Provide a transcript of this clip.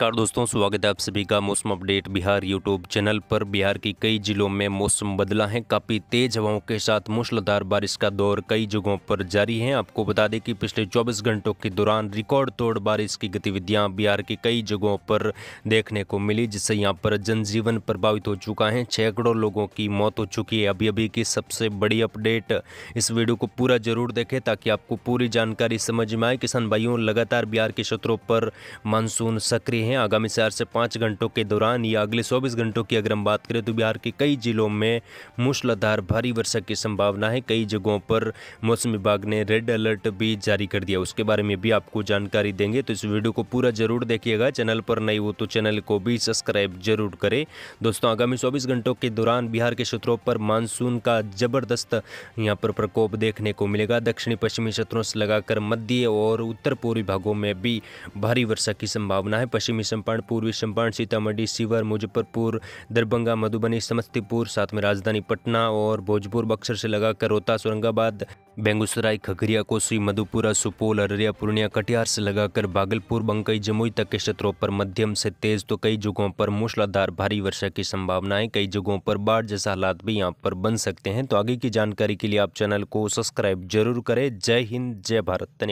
नमस्कार दोस्तों स्वागत है आप सभी का मौसम अपडेट बिहार यूट्यूब चैनल पर बिहार की कई जिलों में मौसम बदला है काफ़ी तेज हवाओं के साथ मूसलाधार बारिश का दौर कई जगहों पर जारी है आपको बता दें कि पिछले 24 घंटों के दौरान रिकॉर्ड तोड़ बारिश की गतिविधियां बिहार की कई जगहों पर देखने को मिली जिससे यहाँ पर जनजीवन प्रभावित हो चुका है करोड़ लोगों की मौत हो चुकी है अभी अभी की सबसे बड़ी अपडेट इस वीडियो को पूरा जरूर देखें ताकि आपको पूरी जानकारी समझ में आए किसान भाइयों लगातार बिहार के क्षेत्रों पर मानसून सक्रिय हैं आगामी चार से पाँच घंटों के दौरान या अगले चौबीस घंटों की अगर हम बात करें तो बिहार के कई जिलों में मूसलाधार भारी वर्षा की संभावना है कई जगहों पर मौसम विभाग ने रेड अलर्ट भी जारी कर दिया उसके बारे में भी आपको जानकारी देंगे तो इस वीडियो को पूरा जरूर देखिएगा चैनल पर नहीं हो तो चैनल को भी सब्सक्राइब जरूर करें दोस्तों आगामी चौबीस घंटों के दौरान बिहार के क्षेत्रों पर मानसून का ज़बरदस्त यहाँ पर प्रकोप देखने को मिलेगा दक्षिणी पश्चिमी क्षेत्रों से लगाकर मध्य और उत्तर पूर्वी भागों में भी भारी वर्षा की संभावना है पश्चिमी पश्चिमी चंपारण पूर्वी चंपारण सीतामढ़ी शिवर मुजफ्फरपुर दरभंगा मधुबनी समस्तीपुर साथ में राजधानी पटना और भोजपुर बक्सर से लगाकर रोहतास औरंगाबाद बेगूसराय खगरिया कोसी मधुपुरा सुपौल अररिया पूर्णिया कटिहार से लगाकर भागलपुर बंकई जमुई तक के क्षेत्रों पर मध्यम से तेज तो कई जगहों पर मूसलाधार भारी वर्षा की संभावना है कई जगहों पर बाढ़ जैसा हालात भी यहाँ पर बन सकते हैं तो आगे की जानकारी के लिए आप चैनल को सब्सक्राइब जरूर करें जय हिंद जय भारत धन्यवाद